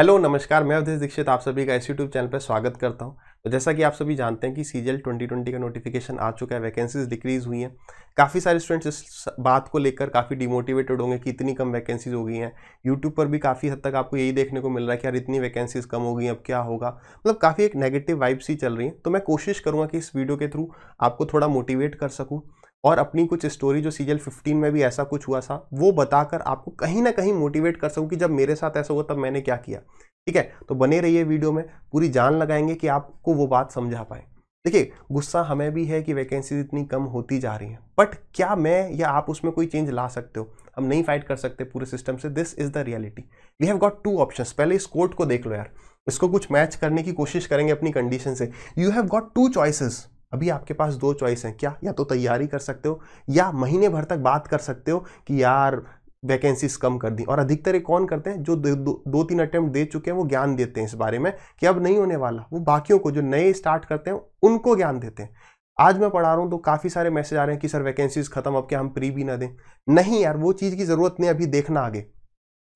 hello नमस्कार मैं अवधेश दीक्षित आप सभी का इस यूट्यूब चैनल पर स्वागत करता हूं तो जैसा कि आप सभी जानते हैं कि सी 2020 ट्वेंटी ट्वेंटी का नोटिफिकेशन आ चुका है वैकेंसीज डिक्रीज़ हुई हैं काफ़ी सारे स्टूडेंट्स इस बात को लेकर काफ़ी डिमोटिवेटेड होंगे कि इतनी कम वैकेंसीज हो गई हैं यूट्यूब पर भी काफ़ी हद तक आपको यही देखने को मिल रहा है कि यार इतनी वैकेंसीज कम हो गई अब क्या होगा मतलब काफ़ी एक नेगेटिव वाइब्स ही चल रही हैं तो मैं कोशिश करूँगा कि इस वीडियो के थ्रू आपको थोड़ा मोटिवेट कर सकूँ और अपनी कुछ स्टोरी जो सीजल फिफ्टीन में भी ऐसा कुछ हुआ था वो बताकर आपको कहीं ना कहीं मोटिवेट कर सकूँ कि जब मेरे साथ ऐसा हुआ तब मैंने क्या किया ठीक है तो बने रहिए वीडियो में पूरी जान लगाएंगे कि आपको वो बात समझा पाए देखिए गुस्सा हमें भी है कि वैकेंसीज इतनी कम होती जा रही हैं बट क्या मैं या आप उसमें कोई चेंज ला सकते हो हम नहीं फाइट कर सकते पूरे सिस्टम से this is the reality we have got two option पहले इस कोर्ट को देख लो यार इसको कुछ मैच करने की कोशिश करेंगे अपनी कंडीशन से you have got two choices अभी आपके पास दो चॉइस हैं क्या या तो तैयारी कर सकते हो या महीने भर तक बात कर सकते हो कि यार वैकेंसीज कम कर दी और अधिकतर ये कौन करते हैं जो दो, दो, दो तीन अटैम्प्ट दे चुके हैं वो ज्ञान देते हैं इस बारे में कि अब नहीं होने वाला वो बाकियों को जो नए स्टार्ट करते हैं उनको ज्ञान देते हैं आज मैं पढ़ा रहा हूँ तो काफ़ी सारे मैसेज आ रहे हैं कि सर वैकेंसीज खत्म अब क्या हम प्री भी ना दें नहीं यार वो चीज़ की ज़रूरत नहीं अभी देखना आगे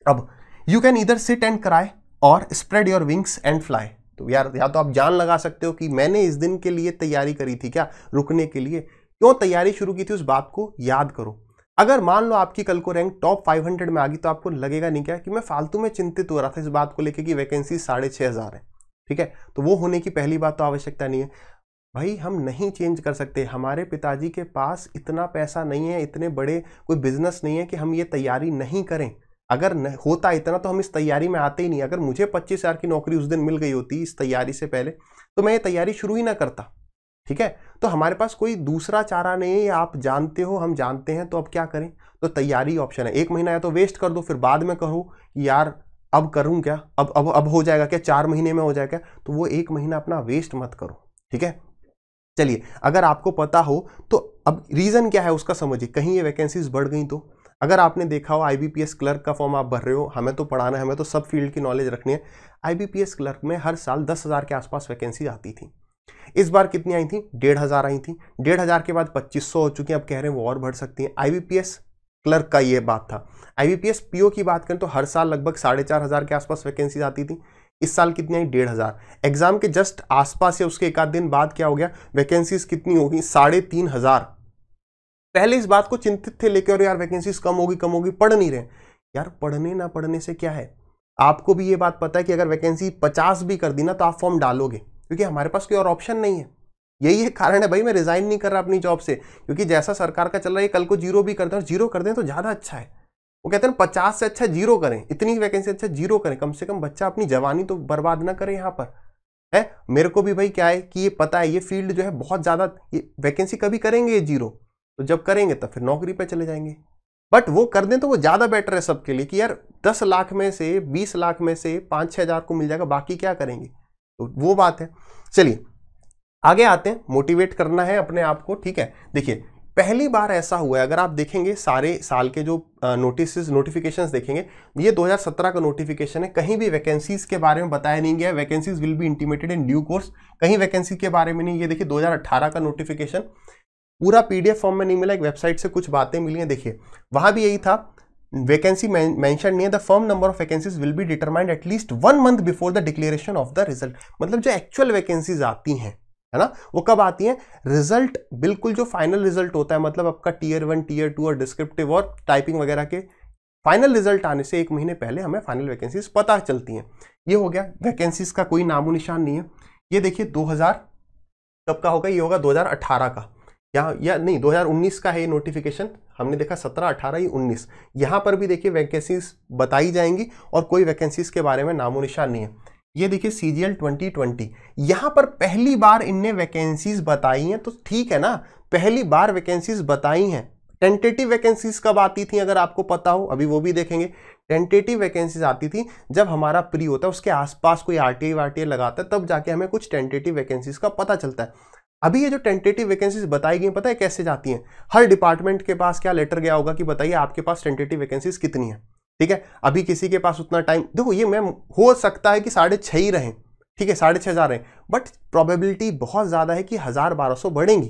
अब यू कैन इधर सिट एंड क्राई और spread your wings and fly तो यार या तो आप जान लगा सकते हो कि मैंने इस दिन के लिए तैयारी करी थी क्या रुकने के लिए क्यों तैयारी शुरू की थी उस बात को याद करो अगर मान लो आपकी कल को रैंक टॉप 500 में आ गई तो आपको लगेगा नहीं क्या कि मैं फालतू में चिंतित हो रहा था इस बात को लेकर कि वैकेंसी साढ़े छः हज़ार है ठीक है तो वो होने की पहली बात तो आवश्यकता नहीं है भाई हम नहीं चेंज कर सकते हमारे पिताजी के पास इतना पैसा नहीं है इतने बड़े कोई बिजनेस नहीं है कि हम ये तैयारी नहीं करें अगर होता इतना तो हम इस तैयारी में आते ही नहीं अगर मुझे पच्चीस हज़ार की नौकरी उस दिन मिल गई होती इस तैयारी से पहले तो मैं ये तैयारी शुरू ही ना करता ठीक है तो हमारे पास कोई दूसरा चारा नहीं है आप जानते हो हम जानते हैं तो अब क्या करें तो तैयारी ऑप्शन है एक महीना या तो वेस्ट कर दो फिर बाद में कहो यार अब करूं क्या अब अब अब हो जाएगा क्या चार महीने में हो जाएगा तो वो एक महीना अपना वेस्ट मत करो ठीक है चलिए अगर आपको पता हो तो अब रीज़न क्या है उसका समझिए कहीं ये वैकेंसीज बढ़ गई तो अगर आपने देखा हो आईबीपीएस क्लर्क का फॉर्म आप भर रहे हो हमें तो पढ़ाना है हमें तो सब फील्ड की नॉलेज रखनी है आईबीपीएस क्लर्क में हर साल दस हज़ार के आसपास वैकेंसी आती थी इस बार कितनी आई थी डेढ़ हज़ार आई थी डेढ़ हज़ार के बाद पच्चीस सौ हो चुकी हैं अब कह रहे हैं वो और बढ़ सकती हैं आई क्लर्क का ये बात था आई पीओ की बात करें तो हर साल लगभग साढ़े चार हज़ार के आसपास वैकेंसीज आती थी इस साल कितनी आई डेढ़ हज़ार एग्ज़ाम के जस्ट आसपास या उसके एक आध दिन बाद क्या हो गया वैकेंसीज कितनी होगी साढ़े तीन हज़ार पहले इस बात को चिंतित थे लेकर यार वैकेंसीज कम होगी कम होगी पढ़ नहीं रहे यार पढ़ने ना पढ़ने से क्या है आपको भी ये बात पता है कि अगर वैकेंसी पचास भी कर दी ना तो आप फॉर्म डालोगे क्योंकि हमारे पास कोई और ऑप्शन नहीं है यही एक कारण है भाई मैं रिजाइन नहीं कर रहा अपनी जॉब से क्योंकि जैसा सरकार का चल रहा है कल को जीरो भी कर दें और जीरो कर दें तो ज़्यादा अच्छा है वो कहते हैं पचास से अच्छा जीरो करें इतनी वैकेंसी अच्छा जीरो करें कम से कम बच्चा अपनी जवानी तो बर्बाद ना करें यहाँ पर है मेरे को भी भाई क्या है कि ये पता है ये फील्ड जो है बहुत ज़्यादा ये वैकेंसी कभी करेंगे ये जीरो तो जब करेंगे तो फिर नौकरी पे चले जाएंगे बट वो कर दें तो वो ज़्यादा बेटर है सबके लिए कि यार दस लाख में से बीस लाख में से पाँच छः हज़ार को मिल जाएगा बाकी क्या करेंगे तो वो बात है चलिए आगे आते हैं मोटिवेट करना है अपने आप को ठीक है देखिए पहली बार ऐसा हुआ है अगर आप देखेंगे सारे साल के जो नोटिस नोटिफिकेशंस देखेंगे ये 2017 का नोटिफिकेशन है कहीं भी वैकेंसीज के बारे में बताया नहीं गया vacancies will be intimated in due course कहीं वैकेंसी के बारे में नहीं ये देखिए 2018 का नोटिफिकेशन पूरा पीडीएफ फॉर्म में नहीं मिला एक वेबसाइट से कुछ बातें मिली हैं देखिए वहाँ भी यही था वैकेंसी मेंशन नहीं है the firm number of vacancies will be determined at least one month before the declaration of the result मतलब जो एक्चुअल वैकेंसीज आती हैं है ना वो कब आती हैं रिजल्ट बिल्कुल जो फाइनल रिजल्ट होता है मतलब आपका टीयर वन टीयर टू और डिस्क्रिप्टिव और टाइपिंग वगैरह के फाइनल रिजल्ट आने से एक महीने पहले हमें फाइनल वैकेंसीज पता चलती हैं ये हो गया वैकेंसीज का कोई नामो निशान नहीं है ये देखिए 2000 कब का होगा ये होगा 2018 का यहाँ या नहीं 2019 का है ये नोटिफिकेशन हमने देखा 17, 18 ही 19 यहाँ पर भी देखिए वैकेंसीज बताई जाएंगी और कोई वैकेंसीज के बारे में नामो निशान नहीं है ये देखिए C G L twenty twenty यहाँ पर पहली बार इनने वैकेंसीज बताई हैं तो ठीक है ना पहली बार वैकेंसीज बताई हैं टेंटेटिव वैकेंसीज कब आती थी अगर आपको पता हो अभी वो भी देखेंगे टेंटेटिव वैकेंसीज आती थी जब हमारा प्री होता है उसके आसपास कोई आर टी आई लगाता है तब जाके हमें कुछ टेंटेटिव वैकेंसीज का पता चलता है अभी ये जो टेंटेटिव वैकेंसीज बताई गई पता है कैसे जाती हैं हर डिपार्टमेंट के पास क्या लेटर गया होगा कि बताइए आपके पास टेंटेटिव वैकेंसीज कितनी है ठीक है अभी किसी के पास उतना टाइम देखो ये मैम हो सकता है कि साढ़े छः ही रहें ठीक है साढ़े छः हज़ार रहें बट प्रोबेबिलिटी बहुत ज़्यादा है कि हज़ार बारह सौ बढ़ेंगी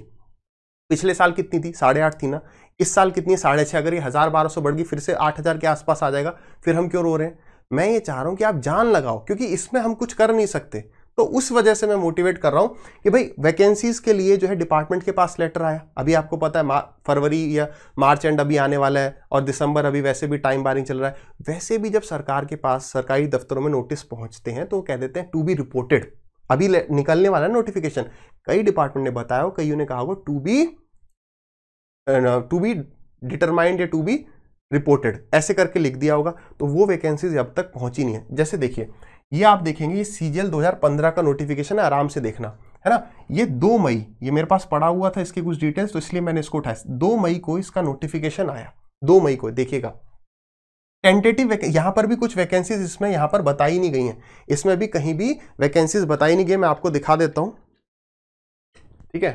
पिछले साल कितनी थी साढ़े आठ थी ना इस साल कितनी है साढ़े छः अगर ये हज़ार बारह सौ बढ़ गई फिर से आठ हज़ार के आसपास आ जाएगा फिर हम क्यों रो रहे हैं मैं ये चाह रहा हूँ कि आप जान लगाओ क्योंकि इसमें हम कुछ कर नहीं सकते तो उस वजह से मैं मोटिवेट कर रहा हूँ कि भाई वैकेंसीज के लिए जो है डिपार्टमेंट के पास लेटर आया अभी आपको पता है फरवरी या मार्च एंड अभी आने वाला है और दिसंबर अभी वैसे भी टाइम बारिंग चल रहा है वैसे भी जब सरकार के पास सरकारी दफ्तरों में नोटिस पहुँचते हैं तो कह देते हैं टू बी रिपोर्टेड अभी निकलने वाला है नोटिफिकेशन कई डिपार्टमेंट ने बताया हो कईयों ने कहा होगा to be to be determined या टू बी रिपोर्टेड ऐसे करके लिख दिया होगा तो वो वैकेंसीज अब तक पहुंची नहीं है जैसे देखिए ये आप देखेंगे ये हजार 2015 का नोटिफिकेशन है आराम से देखना है ना ये दो मई ये मेरे पास पड़ा हुआ था इसके कुछ डिटेल्स तो इसलिए मैंने इसको उठाया दो मई को इसका नोटिफिकेशन आया दो मई को देखिएगा टेंटेटिव यहां पर भी कुछ वैकेंसीज इसमें यहां पर बताई नहीं गई हैं इसमें भी कहीं भी वैकेंसीज बताई नहीं गई मैं आपको दिखा देता हूं ठीक है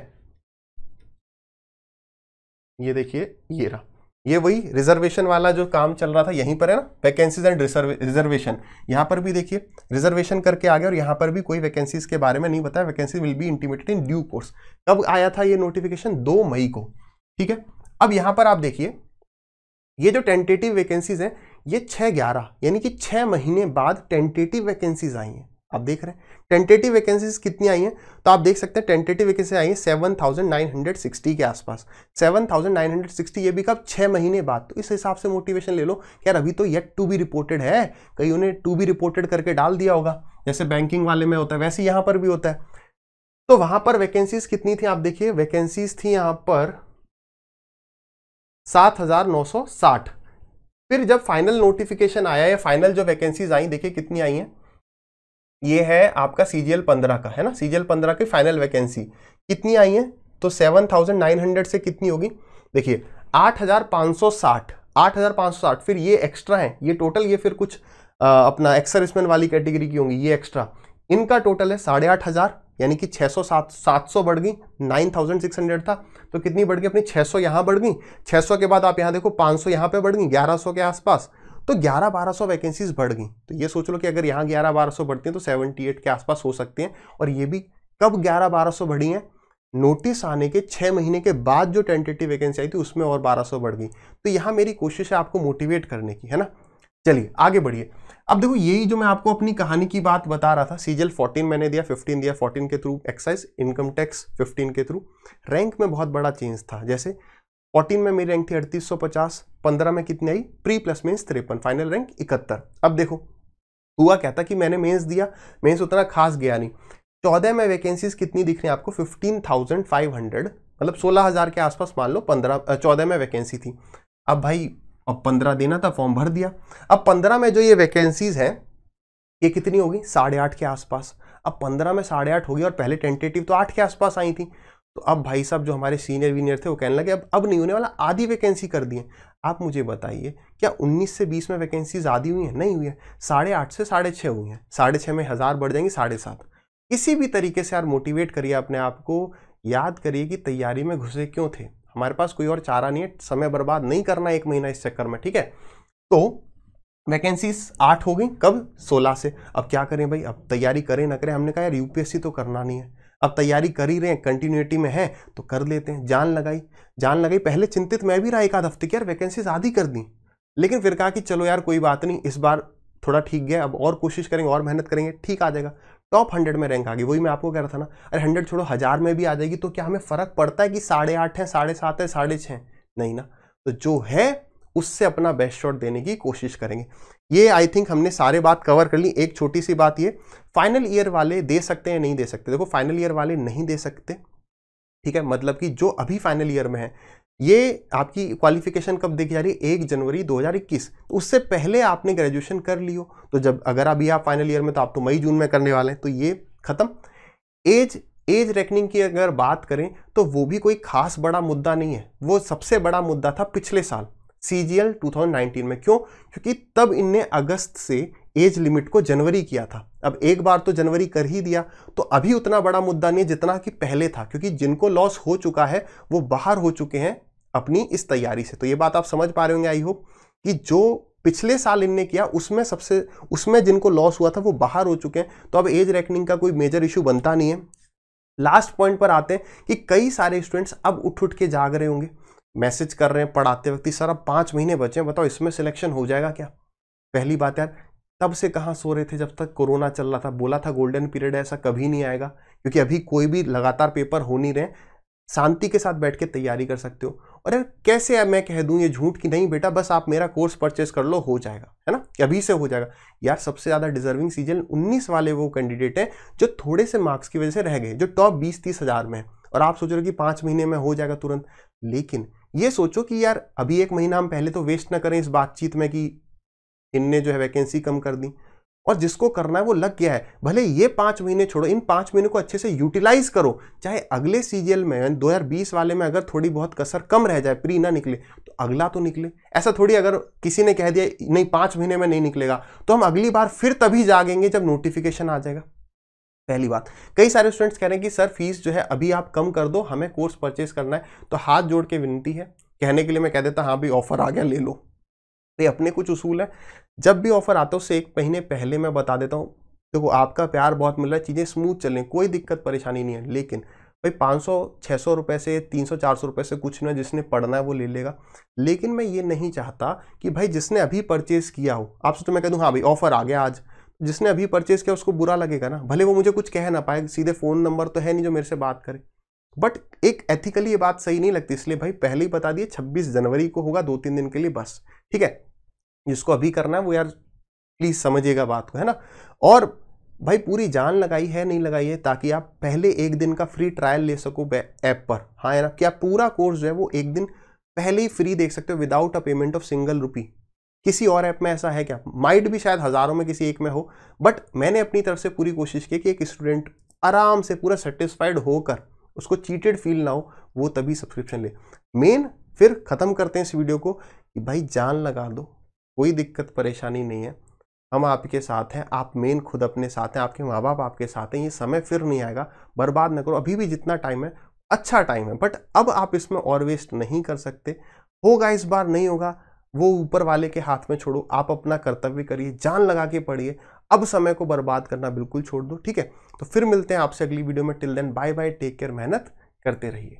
ये देखिए ये रहा ये वही रिजर्वेशन वाला जो काम चल रहा था यहीं पर है ना वैकेंसीज एंड रिजर्वेशन यहाँ पर भी देखिए रिजर्वेशन करके आ गया और यहाँ पर भी कोई वैकेंसीज के बारे में नहीं बताया vacancy will be intimated in due course कब आया था ये नोटिफिकेशन दो मई को ठीक है अब यहाँ पर आप देखिए ये जो टेंटेटिव वैकेंसीज हैं ये छः ग्यारह यानी कि छः महीने बाद टेंटेटिव वैकेंसीज आई हैं आप देख रहे हैं टेंटेटिव वैकेंसीज कितनी आई हैं तो आप देख सकते हैं टेंटेटिव वैकेंसी आई है 7,960 के आसपास 7,960 ये भी कब छः महीने बाद तो इस हिसाब से मोटिवेशन ले लो कि यार अभी तो येट टू बी रिपोर्टेड है कहीं उन्हें टू बी रिपोर्टेड करके डाल दिया होगा जैसे बैंकिंग वाले में होता है वैसे यहाँ पर भी होता है तो वहाँ पर वैकेंसीज कितनी थी आप देखिए वैकेंसीज थी यहाँ पर साठ फिर जब फाइनल नोटिफिकेशन आया है फाइनल जो वैकेंसीज आई देखिए कितनी आई हैं ये है आपका सी जी एल पंद्रह का है ना सी जी एल पंद्रह की फाइनल वैकेंसी कितनी आई है तो सेवन थाउजेंड नाइन हंड्रेड से कितनी होगी देखिए आठ हजार पाँच सौ साठ आठ हजार पाँच सौ साठ फिर ये एक्स्ट्रा है ये टोटल ये फिर कुछ आ, अपना एक्सर्विसमैन वाली कैटेगरी की होंगी ये एक्स्ट्रा इनका टोटल है साढ़े आठ हज़ार यानी कि 600 सात सात सौ बढ़ गई 9,600 था तो कितनी बढ़ गई अपनी 600 सौ यहाँ बढ़ गई 600 के बाद आप यहाँ देखो 500 सौ यहाँ पर बढ़ गई 1100 के आसपास तो 11-1200 वैकेंसीज बढ़ गई तो ये सोच लो कि अगर यहाँ 11-1200 बढ़ती हैं तो 78 के आसपास हो सकती हैं और ये भी कब 11-1200 बढ़ी हैं नोटिस आने के छः महीने के बाद जो टेंटेटिव वैकेंसी आई थी उसमें और 1200 बढ़ गई तो यहाँ मेरी कोशिश है आपको मोटिवेट करने की है ना चलिए आगे बढ़िए अब देखो यही जो मैं आपको अपनी कहानी की बात बता रहा था सीजल 14 मैंने दिया 15 दिया 14 के थ्रू एक्साइज इनकम टैक्स 15 के थ्रू रैंक में बहुत बड़ा चेंज था जैसे फोर्टीन में मेरी रैंक थी अड़तीस सौ पचास पंद्रह में कितनी आई प्री प्लस मेंस तिरपन फाइनल रैंक इकहत्तर अब देखो हुआ क्या था कि मैंने मेंस दिया मेंस उतना खास गया नहीं चौदह में वैकेंसीज कितनी दिख रही आपको फिफ्टीन थाउजेंड फाइव हंड्रेड मतलब सोलह हज़ार के आसपास मान लो पंद्रह चौदह में वैकेंसी थी अब भाई अब पंद्रह देना था फॉर्म भर दिया अब पंद्रह में जो ये वैकेंसीज हैं ये कितनी होगी साढ़े आठ के आसपास अब पंद्रह में साढ़े आठ होगी और पहले टेंटेटिव तो आठ के आसपास आई थी तो अब भाई साहब जो हमारे सीनियर वीनियर थे वो कहने लगे अब अब नहीं होने वाला आधी वैकेंसी कर दिए आप मुझे बताइए क्या 19 से 20 में वैकेंसीज आधी हुई हैं नहीं हुई है साढ़े आठ से साढ़े छः हुई हैं साढ़े छः में हज़ार बढ़ जाएंगी साढ़े सात किसी भी तरीके से यार मोटिवेट करिए अपने आप को याद करिए कि तैयारी में घुसे क्यों थे हमारे पास कोई और चारा नहीं है समय बर्बाद नहीं करना एक महीना इस चक्कर में ठीक है तो वैकेंसीज आठ हो गई कब सोलह से अब क्या करें भाई अब तैयारी करें ना करें हमने कहा यार यूपीएससी तो करना नहीं है अब तैयारी कर ही रहे हैं कंटिन्यूटी में है तो कर लेते हैं जान लगाई जान लगाई पहले चिंतित मैं भी रहा एक आध हफ्ते की यार वैकेंसीज आधी कर दी लेकिन फिर कहा कि चलो यार कोई बात नहीं इस बार थोड़ा ठीक गया अब और कोशिश करेंगे और मेहनत करेंगे ठीक आ जाएगा टॉप हंड्रेड में रैंक आ गई वही मैं आपको कह रहा था ना अरे हंड्रेड छोड़ो हज़ार में भी आ जाएगी तो क्या हमें फ़र्क पड़ता है कि साढ़े आठ है साढ़े सात है साढ़े छः नहीं ना तो जो है उससे अपना बेस्ट शॉट देने की कोशिश करेंगे ये आई थिंक हमने सारे बात कवर कर ली एक छोटी सी बात ये फाइनल ईयर वाले दे सकते हैं नहीं दे सकते देखो फाइनल ईयर वाले नहीं दे सकते ठीक है मतलब कि जो अभी फाइनल ईयर में है ये आपकी क्वालिफिकेशन कब देखी जा रही है एक जनवरी 2021 तो उससे पहले आपने ग्रेजुएशन कर ली हो तो जब अगर अभी आप फाइनल ईयर में तो आप तो मई जून में करने वाले हैं तो ये ख़त्म एज एज रेकनिंग की अगर बात करें तो वो भी कोई खास बड़ा मुद्दा नहीं है वो सबसे बड़ा मुद्दा था पिछले साल सीजीएल 2019 टू थाउजेंड नाइनटीन में क्यों क्योंकि तब इनने अगस्त से एज लिमिट को जनवरी किया था अब एक बार तो जनवरी कर ही दिया तो अभी उतना बड़ा मुद्दा नहीं जितना कि पहले था क्योंकि जिनको लॉस हो चुका है वो बाहर हो चुके हैं अपनी इस तैयारी से तो ये बात आप समझ पा रहे होंगे आई होप कि जो पिछले साल इनने किया उसमें सबसे उसमें जिनको लॉस हुआ था वो बाहर हो चुके हैं तो अब एज रैकनिंग का कोई मेजर इशू बनता नहीं है लास्ट पॉइंट पर आते हैं कि कई सारे स्टूडेंट्स अब उठ उठ के जाग रहे होंगे मैसेज कर रहे हैं पढ़ाते वक्त अब पाँच महीने बचे हैं बताओ इसमें सिलेक्शन हो जाएगा क्या पहली बात यार तब से कहाँ सो रहे थे जब तक कोरोना चल रहा था बोला था गोल्डन पीरियड ऐसा कभी नहीं आएगा क्योंकि अभी कोई भी लगातार पेपर हो नहीं रहे शांति के साथ बैठ के तैयारी कर सकते हो और यार कैसे यार मैं कह दूँ ये झूठ कि नहीं बेटा बस आप मेरा कोर्स परचेज कर लो हो जाएगा है ना अभी से हो जाएगा यार सबसे ज़्यादा डिजर्विंग सीजन 19 वाले वो कैंडिडेट हैं जो थोड़े से मार्क्स की वजह से रह गए जो टॉप बीस तीस हज़ार में है और आप सोच रहे हो कि पाँच महीने में हो जाएगा तुरंत लेकिन ये सोचो कि यार अभी एक महीना हम पहले तो वेस्ट ना करें इस बातचीत में कि इनने जो है वैकेंसी कम कर दी और जिसको करना है वो लग गया है भले ये पांच महीने छोड़ो इन पांच महीने को अच्छे से यूटिलाइज करो चाहे अगले सीजीएल में 2020 वाले में अगर थोड़ी बहुत कसर कम रह जाए प्री ना निकले तो अगला तो निकले ऐसा थोड़ी अगर किसी ने कह दिया नहीं पांच महीने में नहीं निकलेगा तो हम अगली बार फिर तभी जागेंगे जब नोटिफिकेशन आ जाएगा पहली बात कई सारे स्टूडेंट्स कह रहे हैं कि सर फीस जो है अभी आप कम कर दो हमें कोर्स परचेज करना है तो हाथ जोड़ के विनती है कहने के लिए मैं कह देता हाँ भाई ऑफर आ गया ले लो ये अपने कुछ उसूल है जब भी ऑफर आता है उससे एक महीने पहले मैं बता देता हूँ देखो तो आपका प्यार बहुत मिल रहा है चीज़ें स्मूथ चल रही कोई दिक्कत परेशानी नहीं है लेकिन भाई पाँच सौ छः सौ रुपये से तीन सौ चार सौ रुपये से कुछ ना जिसने पढ़ना है वो ले लेगा लेकिन मैं ये नहीं चाहता कि भाई जिसने अभी परचेज़ किया हो आपसे तो मैं कह दूँ हाँ भाई ऑफर आ गया आज जिसने अभी परचेज किया उसको बुरा लगेगा ना भले वो मुझे कुछ कह ना पाए सीधे फ़ोन नंबर तो है नहीं जो मेरे से बात करे बट एक एथिकली ये बात सही नहीं लगती इसलिए भाई पहले ही बता दिए 26 जनवरी को होगा दो तीन दिन के लिए बस ठीक है जिसको अभी करना है वो यार प्लीज़ समझिएगा बात को है ना और भाई पूरी जान लगाई है नहीं लगाई है ताकि आप पहले एक दिन का फ्री ट्रायल ले सको ऐप पर हाँ है ना पूरा कोर्स जो है वो एक दिन पहले ही फ्री देख सकते हो without a payment of single rupee किसी और ऐप में ऐसा है क्या माइड भी शायद हज़ारों में किसी एक में हो बट मैंने अपनी तरफ से पूरी कोशिश की कि एक स्टूडेंट आराम से पूरा सेटिस्फाइड होकर उसको चीटेड फील ना हो वो तभी सब्सक्रिप्शन ले मेन फिर ख़त्म करते हैं इस वीडियो को कि भाई जान लगा दो कोई दिक्कत परेशानी नहीं है हम आपके साथ हैं आप मेन खुद अपने साथ हैं आपके माँ बाप आपके साथ हैं ये समय फिर नहीं आएगा बर्बाद ना करो अभी भी जितना टाइम है अच्छा टाइम है बट अब आप इसमें और वेस्ट नहीं कर सकते होगा इस बार नहीं होगा वो ऊपर वाले के हाथ में छोड़ो आप अपना कर्तव्य करिए जान लगा के पढ़िए अब समय को बर्बाद करना बिल्कुल छोड़ दो ठीक है तो फिर मिलते हैं आपसे अगली वीडियो में till then bye bye take care मेहनत करते रहिए